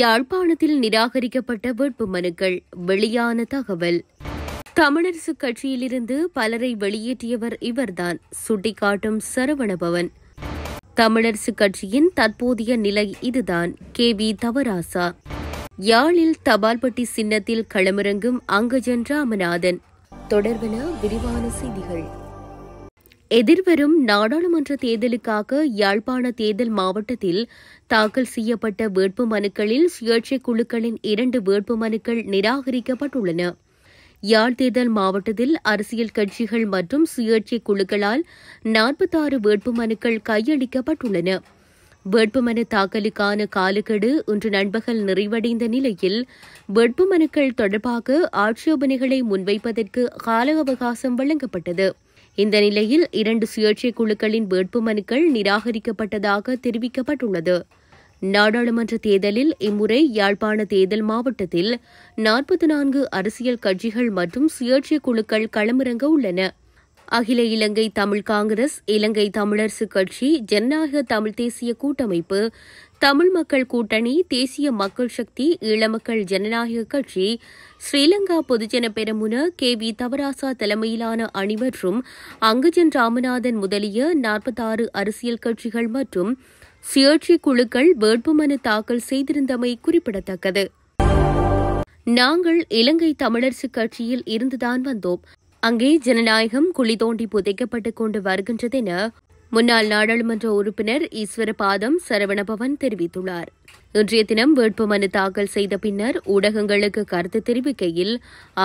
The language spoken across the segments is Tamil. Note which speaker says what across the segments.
Speaker 1: யாழ்ப்பாணத்தில் நிராகரிக்கப்பட்ட வேட்பு மனுக்கள் வெளியான தகவல் தமிழரசு கட்சியிலிருந்து பலரை வெளியேற்றியவர் இவர்தான் சுட்டிக்காட்டும் சரவணபவன் தமிழரசு கட்சியின் தற்போதைய நிலை இதுதான் கே வி தவராசா யாழில் தபால்பட்டி சின்னத்தில் களமிறங்கும் அங்கஜன் ராமநாதன் தொடர்பன விரிவான செய்திகள் எதிர்வரும் நாடாளுமன்ற தேர்தலுக்காக யாழ்ப்பாண தேர்தல் மாவட்டத்தில் தாக்கல் செய்யப்பட்ட வேட்பு மனுக்களில் சுயேட்சை குழுக்களின் இரண்டு வேட்பு மனுக்கள் நிராகரிக்கப்பட்டுள்ளன யாழ் தேர்தல் மாவட்டத்தில் அரசியல் கட்சிகள் மற்றும் சுயேட்சை குழுக்களால் நாற்பத்தாறு வேட்பு மனுக்கள் கையளிக்கப்பட்டுள்ளன வேட்புமனு தாக்கலுக்கான காலக்கெடு இன்று நண்பகல் நிறைவடைந்த நிலையில் வேட்புமனுக்கள் தொடர்பாக ஆட்சேபனைகளை முன்வைப்பதற்கு கால அவகாசம் வழங்கப்பட்டது இந்த நிலையில் இரண்டு சுயேட்சை குழுக்களின் வேட்புமனுக்கள் நிராகரிக்கப்பட்டதாக தெரிவிக்கப்பட்டுள்ளது நாடாளுமன்ற தேர்தலில் இம்முறை யாழ்ப்பாண தேர்தல் மாவட்டத்தில் நாற்பத்தி நான்கு அரசியல் கட்சிகள் மற்றும் சுயேட்சை குழுக்கள் களமிறங்க உள்ளன அகில இலங்கை தமிழ் காங்கிரஸ் இலங்கை தமிழரசு கட்சி ஜனநாயக தமிழ் தேசிய கூட்டமைப்பு தமிழ் மக்கள் கூட்டணி தேசிய மக்கள் சக்தி ஈழமக்கள் ஜனநாயக கட்சி ஸ்ரீலங்கா பொதுஜன பெருமுன கே வி தவராசா தலைமையிலான அணி மற்றும் அங்குஜன் ராமநாதன் முதலிய நாற்பத்தாறு அரசியல் கட்சிகள் மற்றும் சுயேட்சை குழுக்கள் வேட்புமனு தாக்கல் செய்திருந்தமை குறிப்பிடத்தக்கது நாங்கள் இலங்கை தமிழரசு கட்சியில் இருந்துதான் வந்தோம் அங்கே ஜனநாயகம் குழி தோண்டி புதைக்கப்பட்டுக் கொண்டு வருகின்றதென முன்னாள் நாடாளுமன்ற உறுப்பினர் ஈஸ்வரபாதம் சரவணபவன் தெரிவித்துள்ளார் இன்றைய தினம் வேட்புமனு தாக்கல் செய்த பின்னர் ஊடகங்களுக்கு கருத்து தெரிவிக்கையில்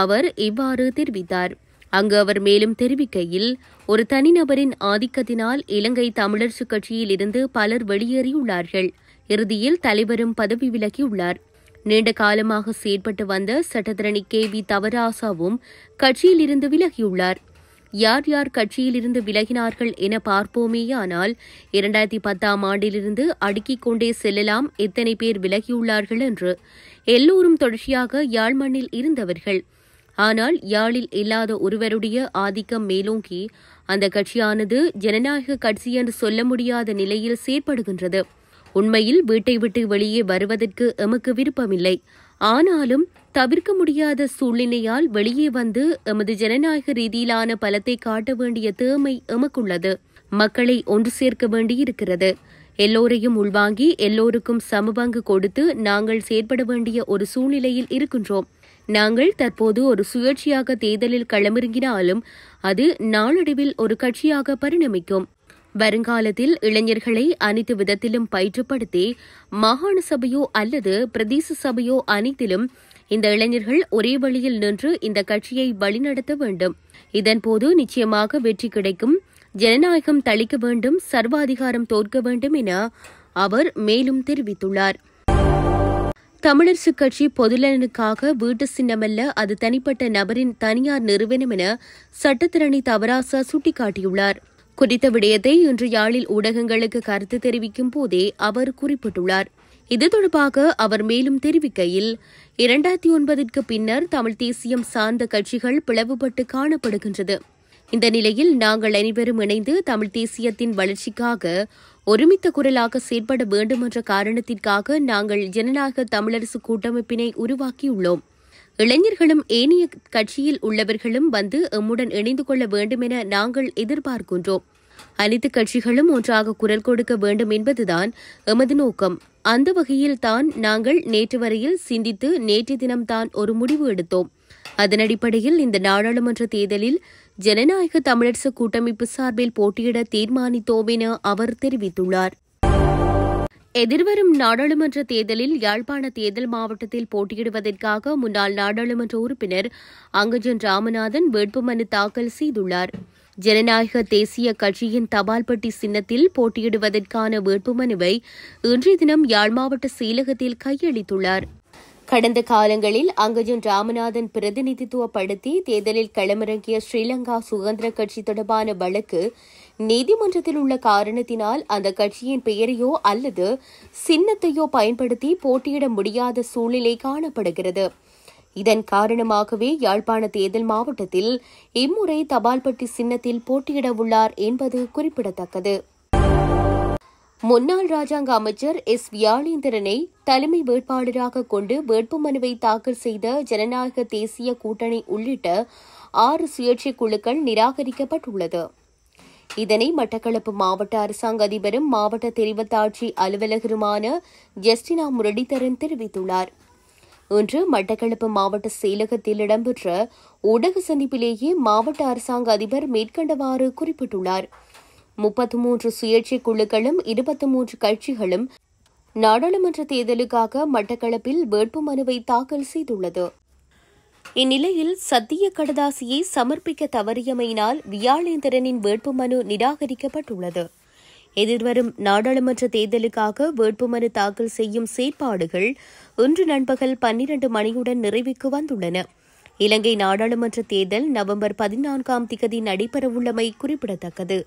Speaker 1: அவர் இவ்வாறு தெரிவித்தார் அங்கு அவர் மேலும் தெரிவிக்கையில் ஒரு தனிநபரின் ஆதிக்கத்தினால் இலங்கை தமிழரசுக் கட்சியில் இருந்து பலர் வெளியேறியுள்ளார்கள் இறுதியில் தலைவரும் பதவி விலகியுள்ளார் நீண்ட காலமாக செயற்பட்டு வந்த சட்டத்திரணி கே வி தவராசாவும் கட்சியிலிருந்து விலகியுள்ளார் யார் யார் கட்சியிலிருந்து விலகினார்கள் என பார்ப்போமேயானால் இரண்டாயிரத்தி பத்தாம் ஆண்டிலிருந்து அடுக்கிக் கொண்டே செல்லலாம் எத்தனை பேர் விலகியுள்ளார்கள் என்று எல்லோரும் தொடர்ச்சியாக யாழ் மண்ணில் இருந்தவர்கள் ஆனால் யாழில் இல்லாத ஒருவருடைய ஆதிக்கம் மேலோங்கி அந்த கட்சியானது ஜனநாயக கட்சி என்று சொல்ல முடியாத நிலையில் செயற்படுகின்றது உண்மையில் வீட்டை விட்டு வெளியே வருவதற்கு எமக்கு விருப்பமில்லை ஆனாலும் தவிர்க்க முடியாத சூழ்நிலையால் வெளியே வந்து எமது ஜனநாயக ரீதியிலான பலத்தை காட்ட வேண்டிய தேமை எமக்குள்ளது மக்களை ஒன்று சேர்க்க வேண்டியிருக்கிறது எல்லோரையும் உள்வாங்கி எல்லோருக்கும் சமபங்கு கொடுத்து நாங்கள் செயற்பட வேண்டிய ஒரு சூழ்நிலையில் இருக்கின்றோம் நாங்கள் தற்போது ஒரு சுயேட்சையாக தேர்தலில் களமிறங்கினாலும் அது நாளடைவில் ஒரு கட்சியாக பரிணமிக்கும் வருங்காலத்தில் இளைஞர்களை அனைத்து விதத்திலும் பயிற்றுப்படுத்தி மாகாண சபையோ அல்லது பிரதேச சபையோ அனைத்திலும் இந்த இளைஞர்கள் ஒரே வழியில் நின்று இந்த கட்சியை வழிநடத்த வேண்டும் இதன்போது நிச்சயமாக வெற்றி கிடைக்கும் ஜனநாயகம் தளிக்க வேண்டும் சர்வாதிகாரம் தோற்க வேண்டும் என அவர் மேலும் தெரிவித்துள்ளார் தமிழரசு கட்சி பொதுநலனுக்காக வீட்டு சின்னமல்ல அது தனிப்பட்ட நபரின் தனியார் நிறுவனம் என சட்டத்திரணி தவராசா சுட்டிக்காட்டியுள்ளாா் குறித்த விடயத்தை இன்று யாழில் ஊடகங்களுக்கு கருத்து தெரிவிக்கும் போதே அவர் குறிப்பிட்டுள்ளார் இது தொடர்பாக அவர் மேலும் தெரிவிக்கையில் இரண்டாயிரத்தி ஒன்பதிற்கு பின்னர் தமிழ் தேசியம் சார்ந்த கட்சிகள் பிளவுபட்டு காணப்படுகின்றது இந்த நிலையில் நாங்கள் அனைவரும் இணைந்து தமிழ் தேசியத்தின் வளர்ச்சிக்காக ஒருமித்த குரலாக செயற்பட வேண்டும் என்ற காரணத்திற்காக நாங்கள் ஜனநாயக தமிழரசு கூட்டமைப்பினை உருவாக்கியுள்ளோம் இளைஞர்களும் ஏனைய கட்சியில் உள்ளவர்களும் வந்து எம்முடன் இணைந்து கொள்ள வேண்டும் என நாங்கள் எதிர்பார்க்கின்றோம் அனைத்து கட்சிகளும் ஒன்றாக குரல் கொடுக்க வேண்டும் என்பதுதான் எமது நோக்கம் அந்த வகையில் தான் நாங்கள் நேற்று வரையில் சிந்தித்து நேற்று தினம்தான் ஒரு முடிவு எடுத்தோம் அதன் அடிப்படையில் இந்த நாடாளுமன்ற தேர்தலில் ஜனநாயக தமிழரசு கூட்டமைப்பு சார்பில் போட்டியிட தீர்மானித்தோம் என அவர் தெரிவித்துள்ளார் எதிர்வரும் நாடாளுமன்ற தேர்தலில் யாழ்ப்பாண தேர்தல் மாவட்டத்தில் போட்டியிடுவதற்காக முன்னாள் நாடாளுமன்ற உறுப்பினர் அங்கஜன் ராமநாதன் வேட்புமனு தாக்கல் செய்துள்ளார் ஜனநாயக தேசிய கட்சியின் தபால்பட்டி சின்னத்தில் போட்டியிடுவதற்கான வேட்புமனுவை இன்றைய தினம் யாழ் மாவட்ட செயலகத்தில் கையளித்துள்ளார் கடந்த காலங்களில் அங்கஜன் ராமநாதன் பிரதிநிதித்துவப்படுத்தி தேர்தலில் களமிறங்கிய ஸ்ரீலங்கா சுதந்திர கட்சி தொடர்பான வழக்கு நீதிமன்றத்தில் உள்ள காரணத்தினால் அந்த கட்சியின் பெயரையோ அல்லது சின்னத்தையோ பயன்படுத்தி போட்டியிட முடியாத சூழ்நிலை காணப்படுகிறது இதன் காரணமாகவே யாழ்ப்பாண தேர்தல் மாவட்டத்தில் இம்முறை தபால்பட்டி சின்னத்தில் போட்டியிட உள்ளார் என்பது குறிப்பிடத்தக்கது முன்னாள் ராஜாங்க அமைச்சர் எஸ் வியாழேந்திரனை தலைமை வேட்பாளராக கொண்டு வேட்புமனுவை தாக்கல் செய்த ஜனநாயக தேசிய கூட்டணி உள்ளிட்ட ஆறு சுயேட்சை குழுக்கள் நிராகரிக்கப்பட்டுள்ளது இதனை மட்டக்களப்பு மாவட்ட அரசாங்க அதிபரும் மாவட்ட தெரிவத்தாட்சி அலுவலகருமான ஜஸ்டினா முரளிதரன் தெரிவித்துள்ளார் இன்று மட்டக்களப்பு மாவட்ட செயலகத்தில் இடம்பெற்ற ஊடக சந்திப்பிலேயே மாவட்ட அரசாங்க அதிபர் மேற்கண்டவாறு குறிப்பிட்டுள்ளார் முப்பத்து மூன்று சுயேட்சை குழுக்களும் இருபத்தி மூன்று கட்சிகளும் நாடாளுமன்ற தேர்தலுக்காக மட்டக்களப்பில் வேட்புமனுவை தாக்கல் செய்துள்ளது இந்நிலையில் சத்திய கடதாசியை சமர்ப்பிக்க தவறியமையினால் வியாழேந்திரனின் வேட்புமனு நிராகரிக்கப்பட்டுள்ளது எதிர்வரும் நாடாளுமன்ற தேர்தலுக்காக வேட்புமனு தாக்கல் செய்யும் செயற்பாடுகள் இன்று நண்பகல் பன்னிரண்டு மணியுடன் நிறைவுக்கு வந்துள்ளன இலங்கை நாடாளுமன்ற தேர்தல் நவம்பர் பதினான்காம் திகதி நடைபெறவுள்ளமை குறிப்பிடத்தக்கது